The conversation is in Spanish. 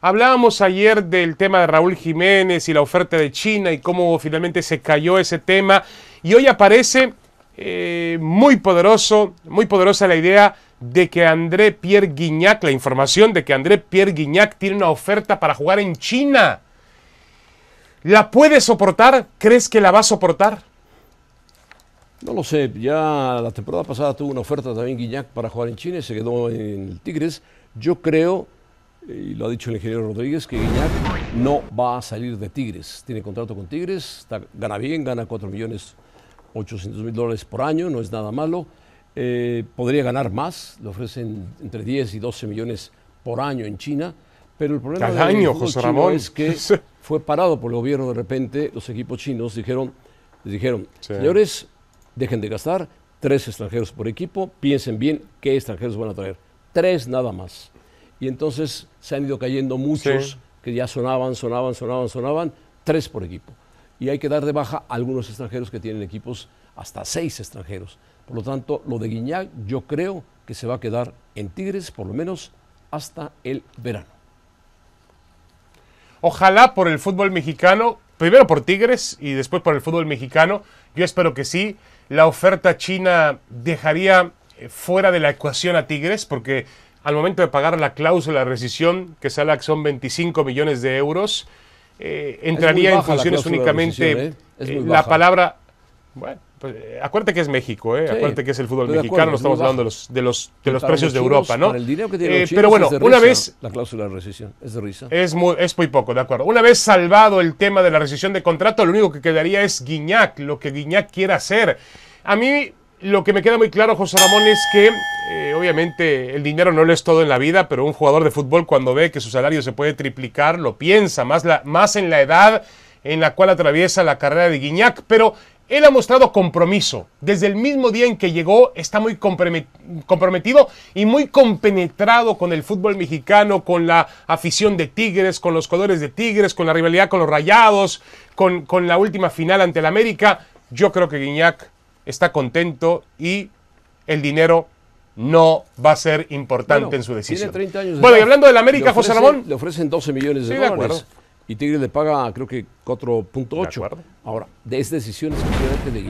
Hablábamos ayer del tema de Raúl Jiménez y la oferta de China y cómo finalmente se cayó ese tema. Y hoy aparece eh, muy poderoso, muy poderosa la idea de que André Pierre Guignac, la información de que André Pierre Guignac tiene una oferta para jugar en China. ¿La puede soportar? ¿Crees que la va a soportar? No lo sé, ya la temporada pasada tuvo una oferta también Guignac para jugar en China y se quedó en el Tigres. Yo creo y lo ha dicho el ingeniero Rodríguez, que Guiñac no va a salir de Tigres. Tiene contrato con Tigres, gana bien, gana 4.800.000 millones dólares por año, no es nada malo. Eh, podría ganar más, le ofrecen entre 10 y 12 millones por año en China, pero el problema año, es que fue parado por el gobierno de repente, los equipos chinos dijeron, les dijeron, señores, dejen de gastar, tres extranjeros por equipo, piensen bien qué extranjeros van a traer, tres nada más y entonces se han ido cayendo muchos que ya sonaban, sonaban, sonaban, sonaban, tres por equipo. Y hay que dar de baja a algunos extranjeros que tienen equipos hasta seis extranjeros. Por lo tanto, lo de Guiñac yo creo que se va a quedar en Tigres por lo menos hasta el verano. Ojalá por el fútbol mexicano, primero por Tigres y después por el fútbol mexicano, yo espero que sí. La oferta china dejaría eh, fuera de la ecuación a Tigres porque al momento de pagar la cláusula de rescisión, que sale son 25 millones de euros, eh, entraría en funciones únicamente ¿eh? Eh, la palabra... Bueno, pues, acuérdate que es México, acuérdate que es el fútbol mexicano, no estamos hablando de los, de los, precios de Europa, ¿no? pero bueno, una vez... La cláusula de rescisión es de risa. Es muy, es muy poco, de acuerdo. Una vez salvado el tema de la rescisión de contrato, lo único que quedaría es Guiñac, lo que Guiñac quiera hacer. A mí lo que me queda muy claro, José Ramón, es que eh, obviamente el dinero no lo es todo en la vida, pero un jugador de fútbol cuando ve que su salario se puede triplicar, lo piensa, más, más en la edad en la cual atraviesa la carrera de Guiñac, pero él ha mostrado compromiso. Desde el mismo día en que llegó, está muy comprometido y muy compenetrado con el fútbol mexicano, con la afición de Tigres, con los colores de Tigres, con la rivalidad con los Rayados, con, con la última final ante el América. Yo creo que Guiñac está contento y el dinero no va a ser importante en su decisión. bueno, y hablando de América, José Ramón. Le ofrecen 12 millones de dólares. y Tigre le paga, creo que 4.8. Ahora, de es decisiones de